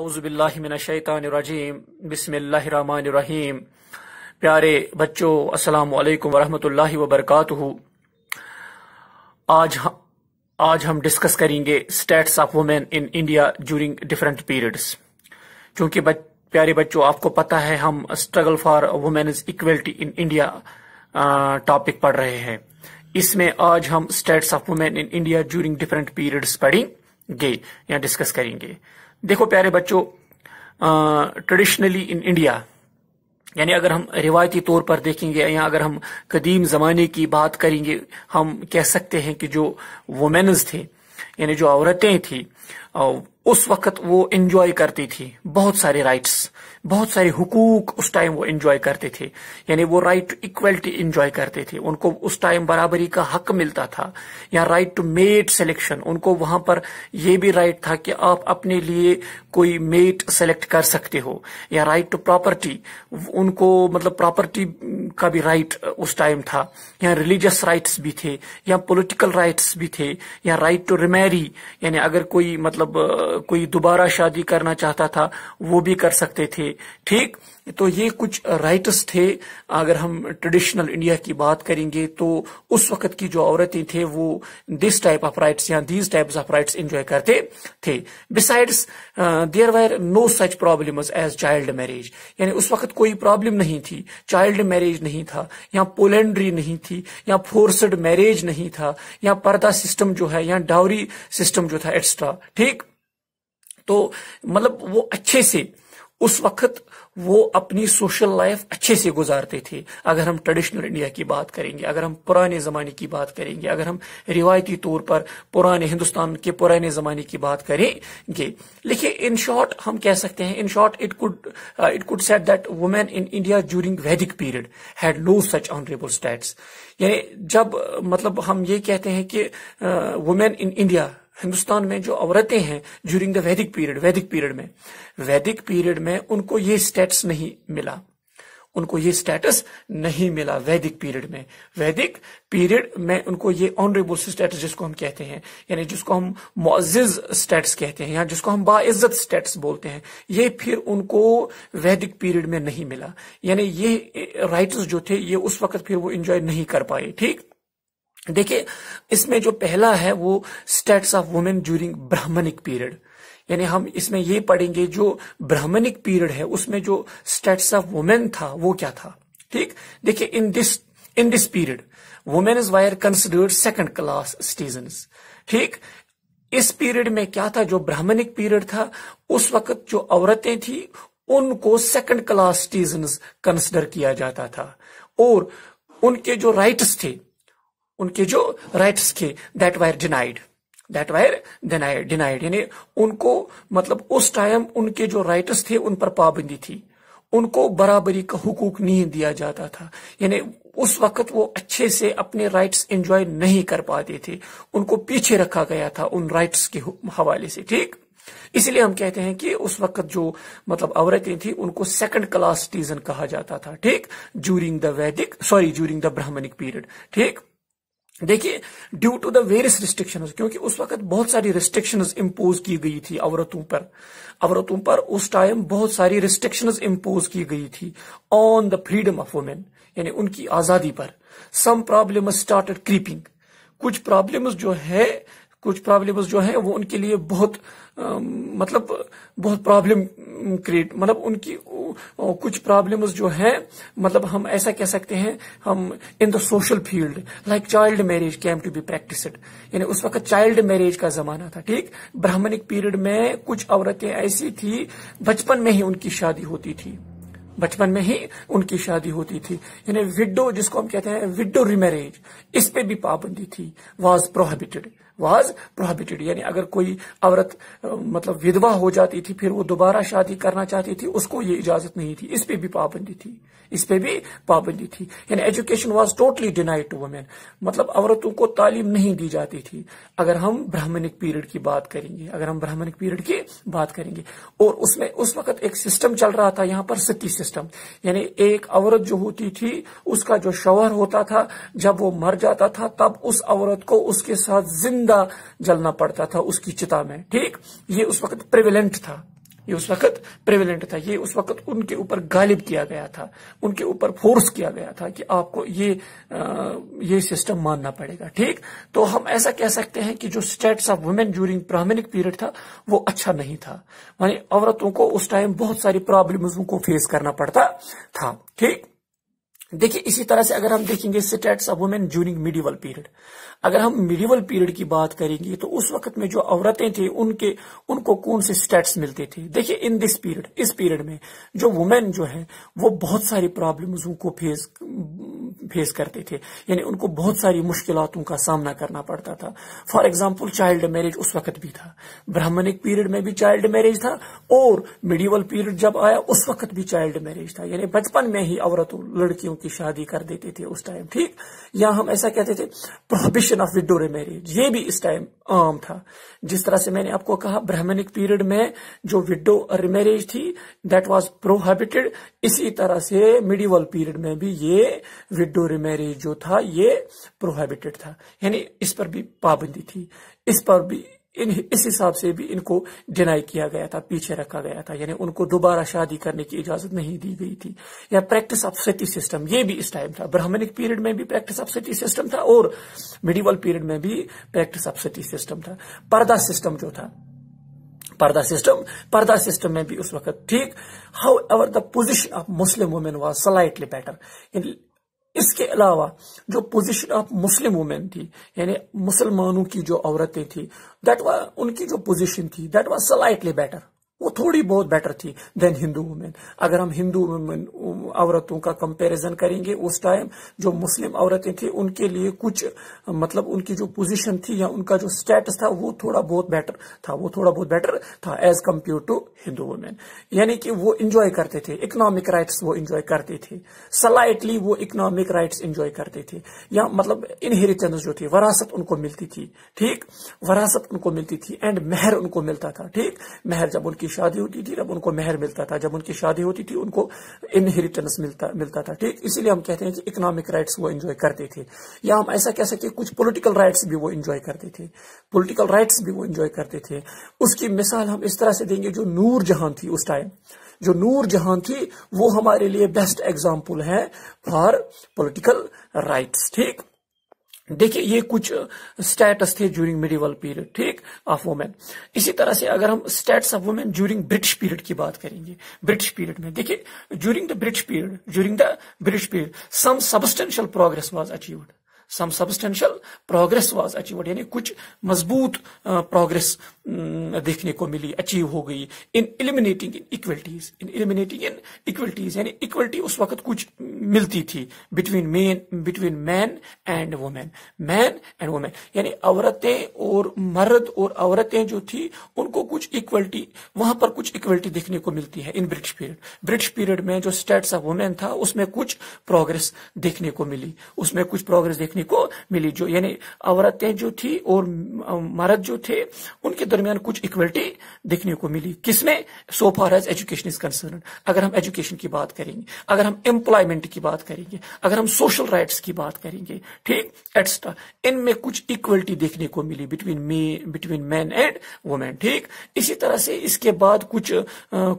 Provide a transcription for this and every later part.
अउज़बिल्लिमिनशैतानरजीम बिसमीम प्यारे बच्चों अस्सलाम वालेकुम वरहमतुल्लाहि वबरकातुहू आज हम आज हम डिस्कस करेंगे status of women in India during different periods क्योंकि बच, प्यारे बच्चों आपको पता है हम struggle for women equality in India topic पढ़ रहे हैं इसमें आज हम status of women in India during different periods पढ़ेंगे या डिस्कस करेंगे देखो प्यारे बच्चों ट्रेडिशनली इन इंडिया यानी अगर हम रिवायती तौर पर देखेंगे या अगर हम कदीम ज़माने की बात करेंगे हम कह सकते हैं कि जो वुमेन्स थे यानी जो औरतें थी उस वक्त वो एंजॉय करती थी बहुत सारे राइट्स बहुत सारे हुकूक उस टाइम वो एंजॉय करते थे यानी वो राइट टू इक्वलिटी इंजॉय करते थे उनको उस टाइम बराबरी का हक मिलता था या राइट टू मेट सिलेक्शन उनको वहां पर यह भी राइट था कि आप अपने लिए कोई मेट सेलेक्ट कर सकते हो या राइट टू प्रॉपर्टी उनको मतलब प्रॉपर्टी का भी राइट उस टाइम था या रिलीजियस राइट्स भी थे या पोलिटिकल राइट्स भी थे या राइट टू रिमेरी यानी अगर कोई मतलब कोई दोबारा शादी करना चाहता था वो भी कर सकते थे ठीक तो ये कुछ राइट्स थे अगर हम ट्रेडिशनल इंडिया की बात करेंगे तो उस वक्त की जो औरतें थे वो दिस टाइप ऑफ राइट्स या these types of rights enjoy करते थे besides there were no such problem as child marriage यानी उस वक्त कोई प्रॉब्लम नहीं थी चाइल्ड मैरिज नहीं था या पोलेंड्री नहीं थी या फोर्सड मैरिज नहीं था या पर्दा सिस्टम जो है या डाउरी सिस्टम जो था एक्स्ट्रा ठीक तो मतलब वो अच्छे से उस वक्त वो अपनी सोशल लाइफ अच्छे से गुजारते थे अगर हम ट्रेडिशनल इंडिया की बात करेंगे अगर हम पुराने ज़माने की बात करेंगे अगर हम रिवायती तौर पर पुराने हिंदुस्तान के पुराने ज़माने की बात करेंगे लेकिन इन शॉर्ट हम कह सकते हैं in short it could it could said that women in India during Vedic period had no such honourable status यानी जब मतलब हम ये कहते हैं कि वुमेन इन इंडिया हिंदुस्तान में जो औरतें हैं during the Vedic period Vedic period में वैदिक पीरियड में उनको ये स्टेटस नहीं मिला उनको ये स्टेटस नहीं मिला वैदिक पीरियड में वैदिक पीरियड में उनको ये ऑनरेबल स्टेटस जिसको हम कहते हैं यानी जिसको हम मोजिज स्टेटस कहते हैं या जिसको हम बाइज्जत स्टेटस बोलते हैं ये फिर उनको वैदिक पीरियड में नहीं मिला यानी ये राइट्स जो थे ये उस वक्त फिर वो इंजॉय नहीं कर पाए ठीक देखिए इसमें जो पहला है वो status of women during Brahmanic period यानी हम इसमें ये पढ़ेंगे जो ब्राह्मणिक पीरियड है उसमें जो स्टेट्स ऑफ वुमेन था वो क्या था ठीक देखिए in this in this period is were considered second class citizen ठीक इस पीरियड में क्या था जो ब्राह्मणिक पीरियड था उस वक्त जो औरतें थी उनको सेकंड क्लास सिटीजन कंसिडर किया जाता था और उनके जो राइट्स थे उनके जो राइट्स के that were denied that were denied denied यानी उनको मतलब उस टाइम उनके जो राइट्स थे उन पर पाबंदी थी उनको बराबरी का हुकूक नहीं दिया जाता था यानी उस वक्त वो अच्छे से अपने राइट्स एंजॉय नहीं कर पाते थे उनको पीछे रखा गया था उन राइट्स के हवाले से ठीक इसलिए हम कहते हैं कि उस वक्त जो मतलब औरतें थी उनको सेकंड क्लास सिटीजन कहा जाता था ठीक during the Vedic sorry during the Brahmanic period ठीक देखिए due to the various restriction क्योंकि उस वक्त बहुत सारी रिस्ट्रिक्शन इम्पोज की गई थी औरतों पर औरतों पर उस टाइम बहुत सारी रिस्ट्रिक्शन इम्पोज की गई थी on the freedom of women यानी उनकी आजादी पर सम प्रॉब्लम स्टार्टेड क्रीपिंग कुछ प्रॉब्लम्स जो है कुछ प्रॉब्लम जो है वो उनके लिए बहुत आ, मतलब बहुत प्रॉब्लम क्रिएट मतलब उनकी कुछ प्रॉब्लम्स जो है मतलब हम ऐसा कह सकते हैं हम in the social field like child marriage came to be practised यानी उस वक्त चाइल्ड मैरिज का जमाना था ठीक ब्राह्मणिक पीरियड में कुछ औरतें ऐसी थी बचपन में ही उनकी शादी होती थी बचपन में ही उनकी शादी होती थी यानी विडो जिसको हम कहते हैं विडो रिमैरिज इस पे भी पाबंदी थी वॉज प्रोहिबिटेड वाज प्रोहिबिटेड यानी अगर कोई औरत मतलब विधवा हो जाती थी फिर वो दोबारा शादी करना चाहती थी उसको ये इजाजत नहीं थी इस पे भी पाबंदी थी इस पे भी पाबंदी थी यानी education was totally denied to women मतलब औरतों को तालीम नहीं दी जाती थी अगर हम ब्राह्मणिक पीरियड की बात करेंगे अगर हम ब्राह्मणिक पीरियड की बात करेंगे और उसमें उस वक्त एक सिस्टम चल रहा था यहां पर सती सिस्टम यानी एक औरत जो होती थी उसका जो शौहर होता था जब वो मर जाता था तब उस औरत को उसके साथ जिंदगी जिंदा जलना पड़ता था उसकी चिता में ठीक ये उस वक्त प्रेविलेंट था ये उस वक्त प्रेविलेंट था ये उस वक्त उनके ऊपर गालिब किया गया था उनके ऊपर फोर्स किया गया था कि आपको ये आ, ये सिस्टम मानना पड़ेगा ठीक तो हम ऐसा कह सकते हैं कि जो status of women during Brahmanic period था वो अच्छा नहीं था मानी औरतों को उस टाइम बहुत सारी प्रॉब्लम्स को फेस करना पड़ता था ठीक देखिए इसी तरह से अगर हम देखेंगे status of women during medieval period अगर हम मिडिवल पीरियड की बात करेंगे तो उस वक्त में जो औरतें थी उनके उनको कौन से स्टेट्स मिलते थे देखिए इन दिस पीरियड इस पीरियड में जो वुमेन जो है वो बहुत सारी प्रॉब्लम्स को फेस फेस करते थे यानी उनको बहुत सारी मुश्किलों का सामना करना पड़ता था फॉर एग्जाम्पल चाइल्ड मैरिज उस वक्त भी था ब्राह्मणिक पीरियड में भी चाइल्ड मैरिज था और मिडिवल पीरियड जब आया उस वक्त भी चाइल्ड मैरिज था यानी बचपन में ही औरतों लड़कियों की शादी कर देते थे उस टाइम ठीक या हम ऐसा कहते थे प्रोहिबिशन ऑफ विडो मैरिज ये भी इस टाइम आम था जिस तरह से मैंने आपको कहा ब्राह्मणिक पीरियड में जो विडो रिमेरेज थी दैट वॉज प्रोहेबिटेड इसी तरह से मिडिवल पीरियड में भी ये विडो विडो रिमेरिज जो था ये प्रोहिबिटेड था यानी इस पर भी पाबंदी थी इस पर भी इन इस हिसाब से भी इनको डिनाई किया गया था पीछे रखा गया था यानी उनको दोबारा शादी करने की इजाजत नहीं दी गई थी या प्रैक्टिस ऑफ सिटी सिस्टम ये भी इस टाइम था ब्राह्मणिक पीरियड में भी प्रैक्टिस ऑफ सिटी सिस्टम था और मिडिवल पीरियड में भी प्रैक्टिस ऑफ सिटी सिस्टम था पर्दा सिस्टम जो था पर्दा सिस्टम पर्दा सिस्टम में भी उस वक्त ठीक however the position of Muslim women was slightly better इसके अलावा जो पोजीशन ऑफ मुस्लिम वुमेन थी यानी मुसलमानों की जो औरतें थी दैट वाज उनकी जो पोजीशन थी दैट वाज स्लाइटली बेटर वो थोड़ी बहुत बेटर थी देन हिंदू वुमेन अगर हम हिंदू वुमेन औरतों का कंपैरिजन करेंगे उस टाइम जो मुस्लिम औरतें थी उनके लिए कुछ मतलब उनकी जो पोजीशन थी या उनका जो स्टेटस था वो थोड़ा बहुत बेटर था वो थोड़ा बहुत बेटर था as compare to Hindu women यानी कि वो इंजॉय करते थे इकोनॉमिक राइट्स वो इंजॉय करते थे सलाइटली वो इकोनॉमिक राइट्स इंजॉय करते थे या मतलब इनहेरिटेंस जो थी वरासत उनको मिलती थी ठीक वरासत उनको मिलती थी एंड मेहर उनको मिलता था ठीक मेहर जब उनकी शादी होती थी तब उनको मेहर मिलता था जब उनकी शादी होती थी उनको इनहेरिटेंस मिलता मिलता था ठीक इसीलिए हम कहते हैं कि इकोनॉमिक राइट्स वो एंजॉय करते थे या हम ऐसा कह सकते कुछ पोलिटिकल राइट्स भी वो एंजॉय करते थे पोलिटिकल राइट्स भी वो एंजॉय करते थे उसकी मिसाल हम इस तरह से देंगे जो नूर जहां थी उस टाइम जो नूर जहां थी वो हमारे लिए बेस्ट एग्जाम्पल है फॉर पोलिटिकल राइट्स ठीक देखिए ये कुछ स्टेटस थे ज्यूरिंग मिडिवल पीरियड ठीक ऑफ वुमेन इसी तरह से अगर हम status of women during British period की बात करेंगे ब्रिटिश पीरियड में देखिए during the British period during the British period some substantial progress was achieved some substantial progress was achieved यानी कुछ मजबूत प्रोग्रेस देखने को मिली अचीव हो गई in eliminating inequalities in eliminating inequalities यानी इक्वलिटी उस वक्त कुछ मिलती थी between men between man and women man and women यानी औरतें और मर्द और औरतें जो थी उनको कुछ इक्वलिटी वहां पर कुछ इक्वलिटी देखने को मिलती है in British period British period में जो स्टेट्स ऑफ वुमेन था उसमें कुछ प्रोग्रेस देखने को मिली उसमें कुछ प्रोग्रेस देखने देखने को मिली जो यानी औरतें जो थी और मर्द जो थे उनके दरमियान कुछ इक्वलिटी देखने को मिली किसमें so far as education is concern अगर हम एजुकेशन की बात करेंगे अगर हम एम्प्लॉयमेंट की बात करेंगे अगर हम सोशल राइट्स की बात करेंगे ठीक एटस्ट्रा इनमें कुछ इक्वलिटी देखने को मिली between men between man and women ठीक इसी तरह से इसके बाद कुछ आ,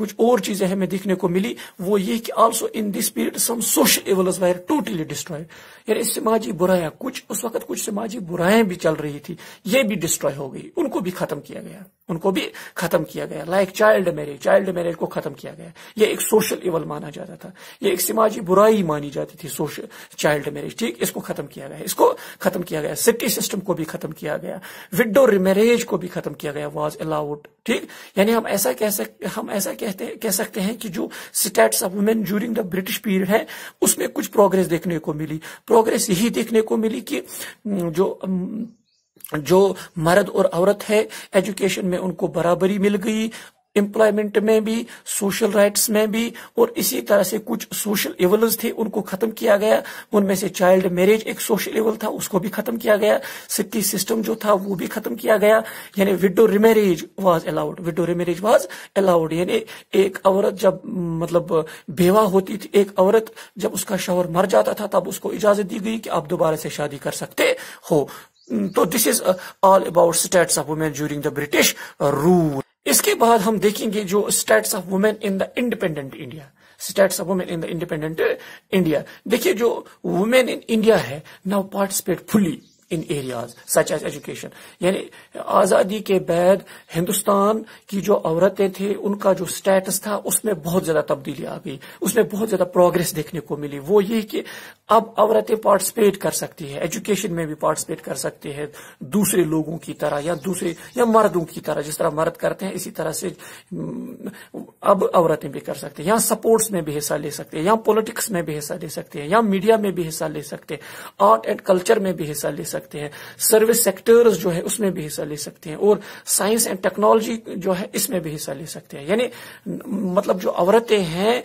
कुछ और चीजें हमें देखने को मिली वो ये कि also in this period some social evils were totally destroy यानी समाजी बुरा बुराया कुछ उस वक्त कुछ समाजी बुराएं भी चल रही थी ये भी डिस्ट्रॉय हो गई उनको भी खत्म किया गया उनको भी खत्म किया गया like child marriage child marriage को खत्म किया गया ये एक सोशल इवल माना जाता था ये एक समाजी बुराई मानी जाती थी सोशल चाइल्ड मैरिज ठीक इसको खत्म किया गया इसको खत्म किया गया सिटी सिस्टम को भी खत्म किया गया विडो रिमेरेज को भी खत्म किया गया वॉज अलाउड ठीक यानी हम ऐसा कह सकते हम ऐसा कहते कह सकते हैं कि जो status of women during the British period है उसमें कुछ प्रोग्रेस देखने को मिली प्रोग्रेस यही देखने को मिली कि जो जो मर्द और औरत है एजुकेशन में उनको बराबरी मिल गई एम्प्लॉयमेंट में भी सोशल राइट्स में भी और इसी तरह से कुछ सोशल इवल्स थे उनको खत्म किया गया उनमें से चाइल्ड मैरिज एक सोशल इवल था उसको भी खत्म किया गया सिटी सिस्टम जो था वो भी खत्म किया गया यानी widow remarriage was allowed widow remarriage was allowed यानी एक औरत जब मतलब बेवा होती थी एक औरत जब उसका शौहर मर जाता था तब उसको इजाजत दी गई कि आप दोबारा से शादी कर सकते हो तो this is all about status of women during the British rule इसके बाद हम देखेंगे जो status of women in the independent India status of women in the independent India देखिए जो वुमेन इन इंडिया है now participate fully in areas such as education यानी आजादी के बाद हिंदुस्तान की जो औरतें थी उनका जो स्टेटस था उसमें बहुत ज्यादा तब्दीली आ गई उसमें बहुत ज्यादा प्रोग्रेस देखने को मिली वो ये कि अब औरतें पार्टिसिपेट कर सकती है एजुकेशन में भी पार्टिसिपेट कर सकते हैं दूसरे लोगों की तरह या दूसरे या मर्दों की तरह जिस तरह मर्द करते हैं इसी तरह से हम्म, अब औरतें भी कर सकती हैं या सपोर्ट्स में भी हिस्सा ले सकते हैं या पॉलिटिक्स में भी हिस्सा ले सकते हैं या मीडिया में भी हिस्सा ले सकते हैं आर्ट एंड कल्चर में भी हिस्सा ले सकते हैं सर्विस सेक्टर्स जो है उसमें भी हिस्सा ले सकते हैं और साइंस एंड टेक्नोलॉजी जो है इसमें भी हिस्सा ले सकते हैं यानी मतलब जो औरतें हैं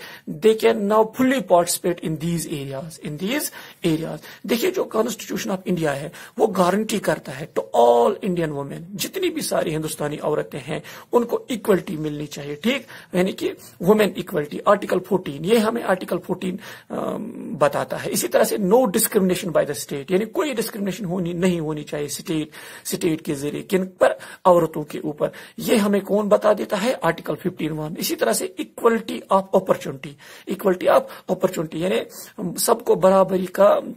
they can now fully participate in these areas in these these areas देखिए जो कॉन्स्टिट्यूशन ऑफ इंडिया है वो गारंटी करता है टू ऑल इंडियन वुमेन जितनी भी सारी हिंदुस्तानी औरतें हैं उनको इक्वलिटी मिलनी चाहिए ठीक यानी कि वुमेन इक्वलिटी आर्टिकल फोर्टीन ये हमें आर्टिकल फोर्टीन बताता है इसी तरह से no discrimination by the state यानी कोई डिस्क्रिमिनेशन होनी नहीं होनी चाहिए स्टेट स्टेट के जरिए किन पर औरतों के ऊपर ये हमें कौन बता देता है आर्टिकल फिफ्टीन वन इसी तरह से equality of opportunity equality of opportunity यानी सबको बराबर по баррикадам,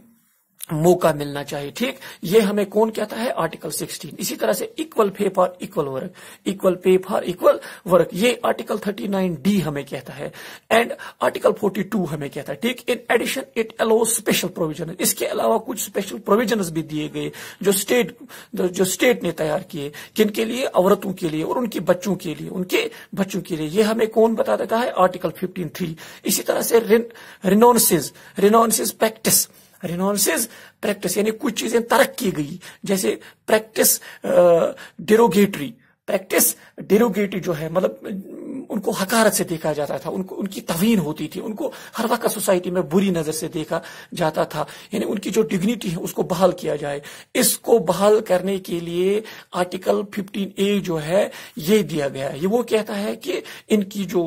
मौका मिलना चाहिए ठीक ये हमें कौन कहता है आर्टिकल 16 इसी तरह से equal pay for equal work equal pay for equal work ये आर्टिकल 39 डी हमें कहता है एंड आर्टिकल 42 हमें कहता है ठीक in addition it allow special provision इसके अलावा कुछ स्पेशल प्रोविजन भी दिए गए जो स्टेट जो स्टेट ने तैयार किए के लिए औरतों के लिए और उनके बच्चों के लिए उनके बच्चों के लिए ये हमें कौन बता देता है आर्टिकल फिफ्टीन थ्री इसी तरह से रिनोनसिस रिनोनसिस प्रैक्टिस रिनोन्सेज प्रैक्टिस यानी कुछ चीजें तरक की गई जैसे प्रैक्टिस डेरोगेटरी प्रैक्टिस डेरोगेटरी जो है मतलब उनको हकारत से देखा जाता था उनको उनकी तवीन होती थी उनको हर वक्त सोसाइटी में बुरी नज़र से देखा जाता था यानी उनकी जो डिग्निटी है उसको बहाल किया जाए इसको बहाल करने के लिए आर्टिकल फिफ्टीन ए जो है ये दिया गया है ये वो कहता है कि इनकी जो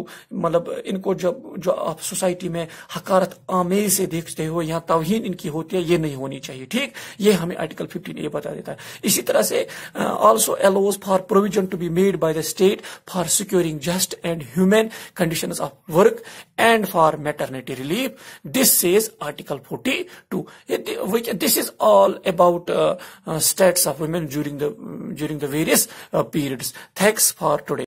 मतलब इनको जब जो आप सोसाइटी में हकारत आमेज से देखते हो यहाँ तोहन इनकी होती है ये नहीं होनी चाहिए ठीक ये हमें आर्टिकल फिफ्टीन ए बता देता है इसी तरह से also allows for provision to be made by the state for securing just and and human conditions of work and for maternity relief. This says Article 42, which this is all about uh, uh, stats of women during the during the various uh, periods. Thanks for today.